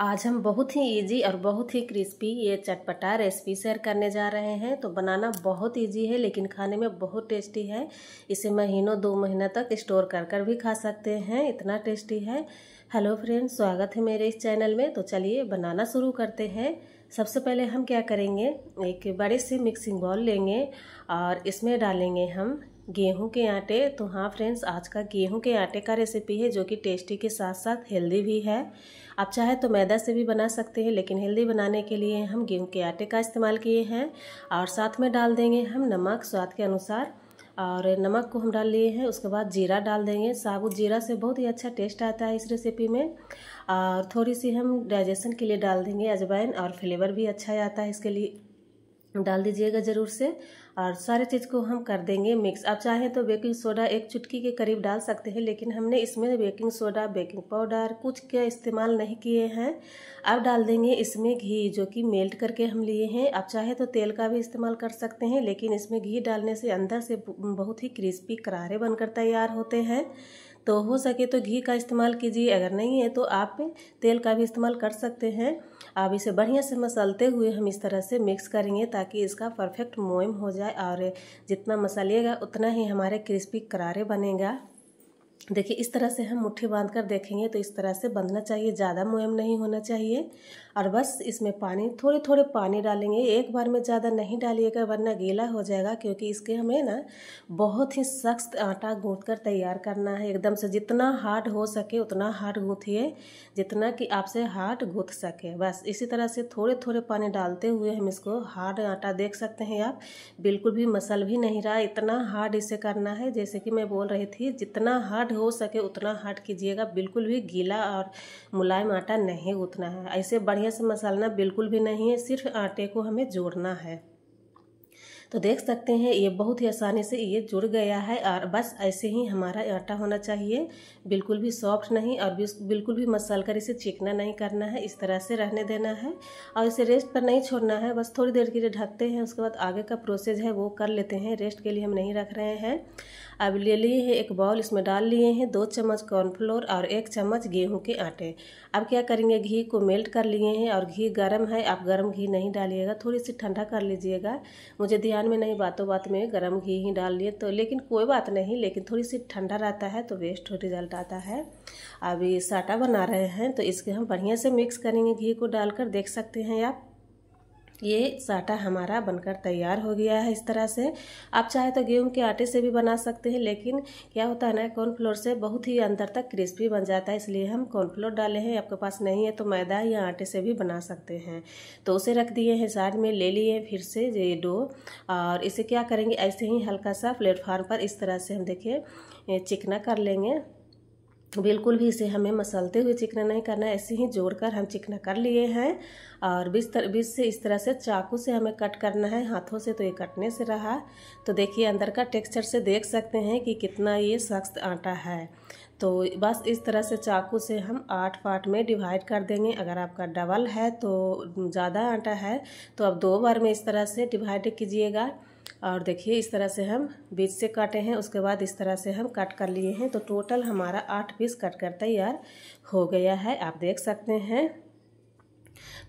आज हम बहुत ही इजी और बहुत ही क्रिस्पी ये चटपटा रेसिपी शेयर करने जा रहे हैं तो बनाना बहुत इजी है लेकिन खाने में बहुत टेस्टी है इसे महीनों दो महीना तक स्टोर कर कर भी खा सकते हैं इतना टेस्टी है हेलो फ्रेंड्स स्वागत है मेरे इस चैनल में तो चलिए बनाना शुरू करते हैं सबसे पहले हम क्या करेंगे एक बड़े से मिक्सिंग बॉल लेंगे और इसमें डालेंगे हम गेहूं के आटे तो हाँ फ्रेंड्स आज का गेहूं के आटे का रेसिपी है जो कि टेस्टी के साथ साथ हेल्दी भी है आप चाहे तो मैदा से भी बना सकते हैं लेकिन हेल्दी बनाने के लिए हम गेहूं के आटे का इस्तेमाल किए हैं और साथ में डाल देंगे हम नमक स्वाद के अनुसार और नमक को हम डाल लिए हैं उसके बाद जीरा डाल देंगे साबुत जीरा से बहुत ही अच्छा टेस्ट आता है इस रेसिपी में और थोड़ी सी हम डाइजेशन के लिए डाल देंगे अजवाइन और फ्लेवर भी अच्छा आता है इसके लिए डाल दीजिएगा ज़रूर से और सारे चीज़ को हम कर देंगे मिक्स आप चाहें तो बेकिंग सोडा एक चुटकी के करीब डाल सकते हैं लेकिन हमने इसमें बेकिंग सोडा बेकिंग पाउडर कुछ का इस्तेमाल नहीं किए हैं अब डाल देंगे इसमें घी जो कि मेल्ट करके हम लिए हैं आप चाहे तो तेल का भी इस्तेमाल कर सकते हैं लेकिन इसमें घी डालने से अंदर से बहुत ही क्रिस्पी करारे बनकर तैयार होते हैं तो हो सके तो घी का इस्तेमाल कीजिए अगर नहीं है तो आप तेल का भी इस्तेमाल कर सकते हैं अब इसे बढ़िया से मसालते हुए हम इस तरह से मिक्स करेंगे ताकि इसका परफेक्ट मोइम हो जाए और जितना मसालिएगा उतना ही हमारे क्रिस्पी करारे बनेगा देखिए इस तरह से हम मुट्ठी बांध कर देखेंगे तो इस तरह से बंधना चाहिए ज़्यादा मुहिम नहीं होना चाहिए और बस इसमें पानी थोड़े थोड़े पानी डालेंगे एक बार में ज़्यादा नहीं डालिएगा वरना गीला हो जाएगा क्योंकि इसके हमें ना बहुत ही सख्त आटा गूँथ कर तैयार करना है एकदम से जितना हार्ड हो सके उतना हार्ड गूँथिए जितना कि आपसे हार्ड गूँथ सके बस इसी तरह से थोड़े थोड़े पानी डालते हुए हम इसको हार्ड आटा देख सकते हैं आप बिल्कुल भी मसल भी नहीं रहा इतना हार्ड इसे करना है जैसे कि मैं बोल रही थी जितना हार्ड हार्ड हो सके उतना हार्ड कीजिएगा बिल्कुल भी गीला और मुलायम आटा नहीं गूँथना है ऐसे बढ़िया से मसालना बिल्कुल भी नहीं है सिर्फ आटे को हमें जोड़ना है तो देख सकते हैं ये बहुत ही आसानी से ये जुड़ गया है और बस ऐसे ही हमारा आटा होना चाहिए बिल्कुल भी सॉफ्ट नहीं और बिल्कुल भी मसल कर इसे चिकना नहीं करना है इस तरह से रहने देना है और इसे रेस्ट पर नहीं छोड़ना है बस थोड़ी देर के लिए ढकते हैं उसके बाद आगे का प्रोसेस है वो कर लेते हैं रेस्ट के लिए हम नहीं रख रहे हैं अब ले लिए हैं एक बाउल इसमें डाल लिए हैं दो चम्मच कॉर्नफ्लोर और एक चम्मच गेहूं के आटे अब क्या करेंगे घी को मेल्ट कर लिए हैं और घी गर्म है आप गर्म घी नहीं डालिएगा थोड़ी सी ठंडा कर लीजिएगा मुझे ध्यान बिरयानी में नहीं बातों बात में गर्म घी ही डाल लिए तो लेकिन कोई बात नहीं लेकिन थोड़ी सी ठंडा रहता है तो वेस्ट रिजल्ट आता है अभी साटा बना रहे हैं तो इसके हम बढ़िया से मिक्स करेंगे घी को डालकर देख सकते हैं आप ये साटा हमारा बनकर तैयार हो गया है इस तरह से आप चाहे तो गेहूं के आटे से भी बना सकते हैं लेकिन क्या होता है ना कॉर्नफ्लोर से बहुत ही अंदर तक क्रिस्पी बन जाता है इसलिए हम कॉर्नफ्लोर डाले हैं आपके पास नहीं है तो मैदा या आटे से भी बना सकते हैं तो उसे रख दिए हैं साइड में ले लिए फिर से ये डो और इसे क्या करेंगे ऐसे ही हल्का सा प्लेटफार्म पर इस तरह से हम देखिए चिकना कर लेंगे बिल्कुल भी इसे हमें मसलते हुए चिकना नहीं करना है ऐसे ही जोड़कर हम चिकना कर लिए हैं और बीस तर बीस से इस तरह से चाकू से हमें कट करना है हाथों से तो ये कटने से रहा तो देखिए अंदर का टेक्सचर से देख सकते हैं कि कितना ये सख्त आटा है तो बस इस तरह से चाकू से हम आठ पार्ट में डिवाइड कर देंगे अगर आपका डबल है तो ज़्यादा आटा है तो आप दो बार में इस तरह से डिवाइड कीजिएगा और देखिए इस तरह से हम बीच से काटे हैं उसके बाद इस तरह से हम कट कर लिए हैं तो टोटल हमारा आठ पीस कट कर तैयार हो गया है आप देख सकते हैं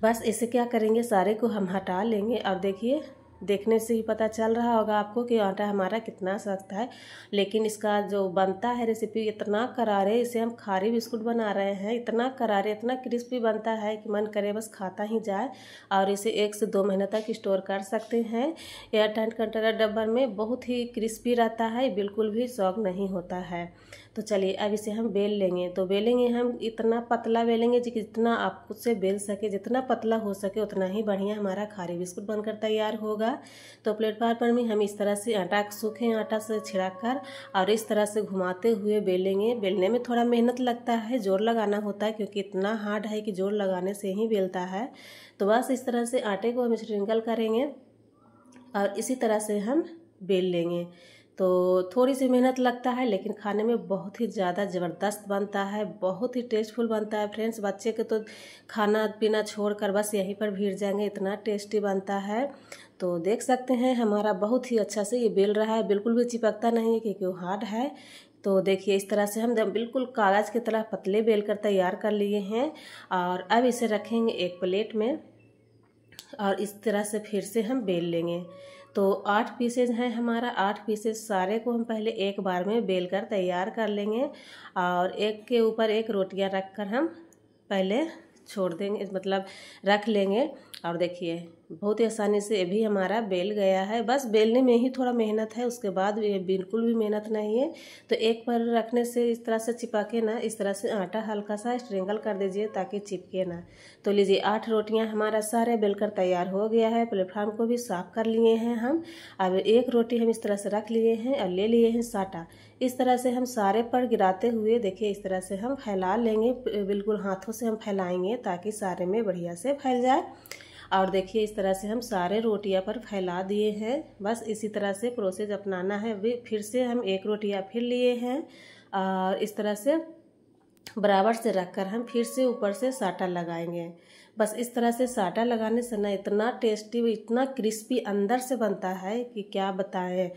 बस इसे क्या करेंगे सारे को हम हटा लेंगे और देखिए देखने से ही पता चल रहा होगा आपको कि आटा हमारा कितना सख्त है लेकिन इसका जो बनता है रेसिपी इतना करारे इसे हम खारी बिस्कुट बना रहे हैं इतना करारे इतना क्रिस्पी बनता है कि मन करे बस खाता ही जाए और इसे एक से दो महीने तक स्टोर कर सकते हैं एयर टाइट कंटेनर डब्बर में बहुत ही क्रिस्पी रहता है बिल्कुल भी शौक नहीं होता है तो चलिए अब इसे हम बेल लेंगे तो बेलेंगे हम इतना पतला बेलेंगे जी जितना आप खुद से बेल सके जितना पतला हो सके उतना ही बढ़िया हमारा खारी बिस्कुट बनकर तैयार होगा तो प्लेटफार्म पर भी हम इस तरह से आटा सूखे आटा से छिड़ा कर और इस तरह से घुमाते हुए बेलेंगे बेलने में थोड़ा मेहनत लगता है जोर लगाना होता है क्योंकि इतना हार्ड है कि जोर लगाने से ही बेलता है तो बस इस तरह से आटे को हम स्ट्रिंकल करेंगे और इसी तरह से हम बेल लेंगे तो थोड़ी सी मेहनत लगता है लेकिन खाने में बहुत ही ज़्यादा ज़बरदस्त बनता है बहुत ही टेस्टफुल बनता है फ्रेंड्स बच्चे के तो खाना पीना छोड़कर बस यहीं पर भीड़ जाएंगे इतना टेस्टी बनता है तो देख सकते हैं हमारा बहुत ही अच्छा से ये बेल रहा है बिल्कुल भी चिपकता नहीं है क्योंकि वो हार्ड है तो देखिए इस तरह से हम बिल्कुल कागज की तरह पतले बेल कर तैयार कर लिए हैं और अब इसे रखेंगे एक प्लेट में और इस तरह से फिर से हम बेल लेंगे तो आठ पीसेज हैं हमारा आठ पीसेज सारे को हम पहले एक बार में बेल कर तैयार कर लेंगे और एक के ऊपर एक रोटियां रख कर हम पहले छोड़ देंगे मतलब रख लेंगे और देखिए बहुत ही आसानी से ये भी हमारा बेल गया है बस बेलने में ही थोड़ा मेहनत है उसके बाद ये बिल्कुल भी मेहनत नहीं है तो एक पर रखने से इस तरह से चिपा के ना इस तरह से आटा हल्का सा स्ट्रेंगल कर दीजिए ताकि चिपके ना तो लीजिए आठ रोटियां हमारा सारे बेलकर तैयार हो गया है प्लेटफार्म को भी साफ़ कर लिए हैं हम अब एक रोटी हम इस तरह से रख लिए हैं और ले लिए हैं साटा इस तरह से हम सारे पर गिराते हुए देखिए इस तरह से हम फैला लेंगे बिल्कुल हाथों से हम फैलाएँगे ताकि सारे में बढ़िया से फैल जाए और देखिए इस तरह से हम सारे रोटियां पर फैला दिए हैं बस इसी तरह से प्रोसेस अपनाना है फिर से हम एक रोटियां फिर लिए हैं और इस तरह से बराबर से रखकर हम फिर से ऊपर से साटा लगाएंगे बस इस तरह से साटा लगाने से ना इतना टेस्टी इतना क्रिस्पी अंदर से बनता है कि क्या बताएं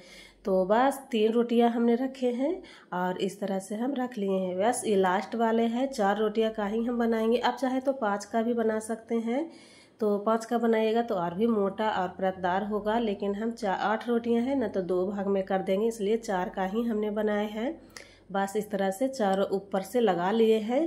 तो बस तीन रोटियां हमने रखे हैं और इस तरह से हम रख लिए हैं बस ये लास्ट वाले हैं चार रोटियां का ही हम बनाएंगे आप चाहे तो पाँच का भी बना सकते हैं तो पाँच का बनाइएगा तो और भी मोटा और परतदार होगा लेकिन हम चार आठ रोटियां हैं ना तो दो भाग में कर देंगे इसलिए चार का ही हमने बनाए हैं बस इस तरह से चारों ऊपर से लगा लिए हैं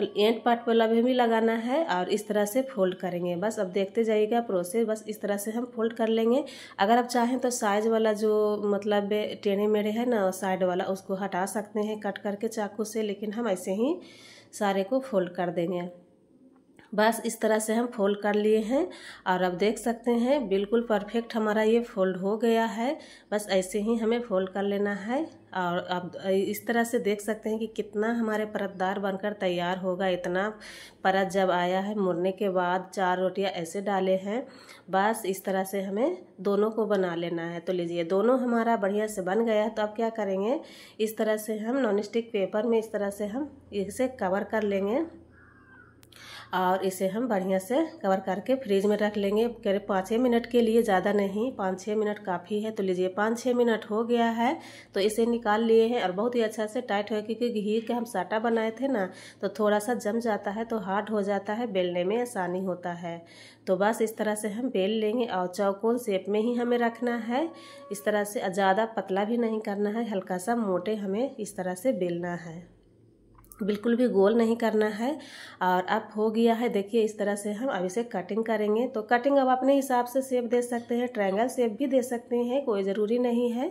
एंड पार्ट वाला भी, भी लगाना है और इस तरह से फोल्ड करेंगे बस अब देखते जाइएगा प्रोसेस बस इस तरह से हम फोल्ड कर लेंगे अगर आप चाहें तो साइज वाला जो मतलब टेढ़े मेढ़े है ना साइड वाला उसको हटा सकते हैं कट करके चाकू से लेकिन हम ऐसे ही सारे को फोल्ड कर देंगे बस इस तरह से हम फोल्ड कर लिए हैं और अब देख सकते हैं बिल्कुल परफेक्ट हमारा ये फोल्ड हो गया है बस ऐसे ही हमें फोल्ड कर लेना है और अब इस तरह से देख सकते हैं कि कितना हमारे परतदार बनकर तैयार होगा इतना परत जब आया है मुड़ने के बाद चार रोटियां ऐसे डाले हैं बस इस तरह से हमें दोनों को बना लेना है तो लीजिए दोनों हमारा बढ़िया से बन गया है तो अब क्या करेंगे इस तरह से हम नॉन स्टिक पेपर में इस तरह से हम इसे कवर कर लेंगे और इसे हम बढ़िया से कवर करके फ्रीज में रख लेंगे करीब पाँच छः मिनट के लिए ज़्यादा नहीं पाँच छः मिनट काफ़ी है तो लीजिए पाँच छः मिनट हो गया है तो इसे निकाल लिए हैं और बहुत ही अच्छा से टाइट हो क्योंकि घी का हम साटा बनाए थे ना तो थोड़ा सा जम जाता है तो हार्ड हो जाता है बेलने में आसानी होता है तो बस इस तरह से हम बेल लेंगे और चौकोन सेप में ही हमें रखना है इस तरह से ज़्यादा पतला भी नहीं करना है हल्का सा मोटे हमें इस तरह से बेलना है इसको बिल्कुल भी गोल नहीं करना है और अब हो गया है देखिए इस तरह से हम अब इसे कटिंग करेंगे तो कटिंग अब अपने हिसाब से सेप दे सकते हैं ट्रायंगल सेप भी दे सकते हैं कोई ज़रूरी नहीं है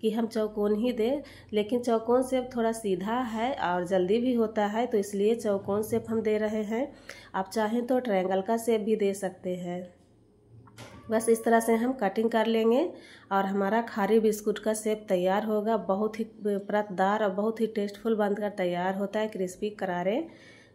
कि हम चौकोन ही दें लेकिन चौकोन सेप थोड़ा सीधा है और जल्दी भी होता है तो इसलिए चौकोन सेप हम दे रहे हैं आप चाहें तो ट्रायंगल का सेप भी दे सकते हैं बस इस तरह से हम कटिंग कर लेंगे और हमारा खारी बिस्कुट का सेप तैयार होगा बहुत ही परतदार और बहुत ही टेस्टफुल बनकर तैयार होता है क्रिस्पी करारे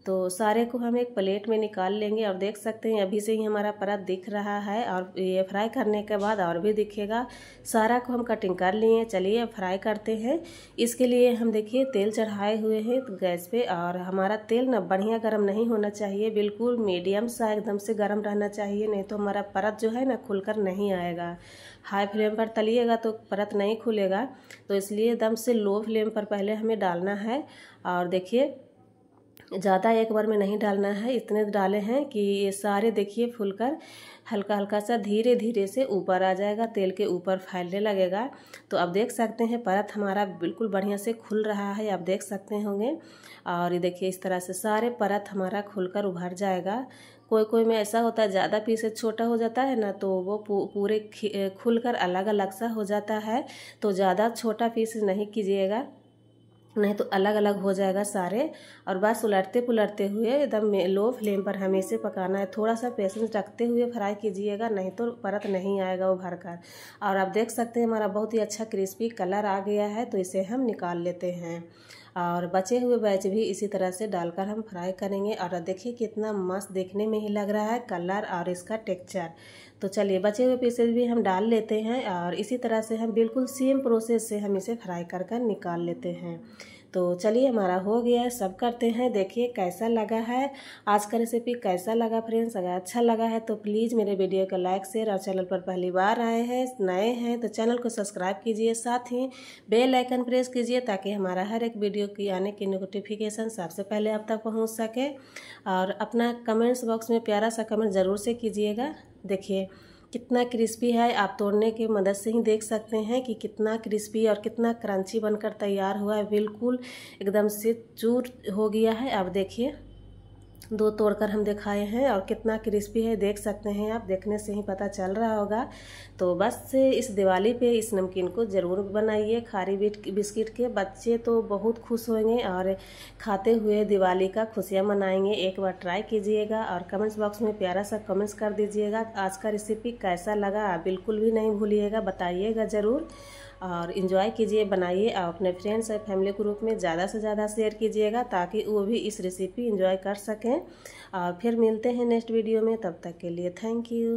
तो सारे को हम एक प्लेट में निकाल लेंगे और देख सकते हैं अभी से ही हमारा परत दिख रहा है और ये फ्राई करने के बाद और भी दिखेगा सारा को हम कटिंग कर लिए चलिए फ्राई करते हैं इसके लिए हम देखिए तेल चढ़ाए हुए हैं तो गैस पे और हमारा तेल ना बढ़िया गर्म नहीं होना चाहिए बिल्कुल मीडियम सा एकदम से गर्म रहना चाहिए नहीं तो हमारा परत जो है ना खुल नहीं आएगा हाई फ्लेम पर तलिएगा तो परत नहीं खुलेगा तो इसलिए एकदम से लो फ्लेम पर पहले हमें डालना है और देखिए ज़्यादा एक बार में नहीं डालना है इतने डाले हैं कि ये सारे देखिए फूलकर हल्का हल्का सा धीरे धीरे से ऊपर आ जाएगा तेल के ऊपर फैलने लगेगा तो आप देख सकते हैं परत हमारा बिल्कुल बढ़िया से खुल रहा है आप देख सकते होंगे और ये देखिए इस तरह से सारे परत हमारा खुलकर उभर जाएगा कोई कोई में ऐसा होता है ज़्यादा पीसेस छोटा हो जाता है ना तो वो पूरे खुल कर अलग अलग सा हो जाता है तो ज़्यादा छोटा पीस नहीं कीजिएगा नहीं तो अलग अलग हो जाएगा सारे और बस उलटते पुलटते हुए एकदम लो फ्लेम पर हमें इसे पकाना है थोड़ा सा पेशेंस रखते हुए फ्राई कीजिएगा नहीं तो परत नहीं आएगा उभर कर और आप देख सकते हैं हमारा बहुत ही अच्छा क्रिस्पी कलर आ गया है तो इसे हम निकाल लेते हैं और बचे हुए बैच भी इसी तरह से डालकर हम फ्राई करेंगे और देखिए कितना मस्त देखने में ही लग रहा है कलर और इसका टेक्सचर तो चलिए बचे हुए पीसेज भी हम डाल लेते हैं और इसी तरह से हम बिल्कुल सेम प्रोसेस से हम इसे फ्राई कर कर निकाल लेते हैं तो चलिए हमारा हो गया सब करते हैं देखिए कैसा लगा है आज का रेसिपी कैसा लगा फ्रेंड्स अगर अच्छा लगा है तो प्लीज़ मेरे वीडियो को लाइक शेयर और चैनल पर पहली बार आए हैं नए हैं तो चैनल को सब्सक्राइब कीजिए साथ ही बेल आइकन प्रेस कीजिए ताकि हमारा हर एक वीडियो की आने की नोटिफिकेशन सबसे पहले आप तक पहुँच सके और अपना कमेंट्स बॉक्स में प्यारा सा कमेंट ज़रूर से कीजिएगा देखिए कितना क्रिस्पी है आप तोड़ने की मदद से ही देख सकते हैं कि कितना क्रिस्पी और कितना क्रंची बनकर तैयार हुआ है बिल्कुल एकदम से चूर हो गया है आप देखिए दो तोड़कर हम दिखाए हैं और कितना क्रिस्पी है देख सकते हैं आप देखने से ही पता चल रहा होगा तो बस इस दिवाली पे इस नमकीन को ज़रूर बनाइए खारी बिस्किट के बच्चे तो बहुत खुश होंगे और खाते हुए दिवाली का खुशियाँ मनाएंगे एक बार ट्राई कीजिएगा और कमेंट्स बॉक्स में प्यारा सा कमेंट्स कर दीजिएगा आज का रेसिपी कैसा लगा बिल्कुल भी नहीं भूलिएगा बताइएगा ज़रूर और इन्जॉय कीजिए बनाइए और अपने फ्रेंड्स और फैमिली ग्रुप में ज़्यादा से ज़्यादा शेयर कीजिएगा ताकि वो भी इस रेसिपी इन्जॉय कर सकें और फिर मिलते हैं नेक्स्ट वीडियो में तब तक के लिए थैंक यू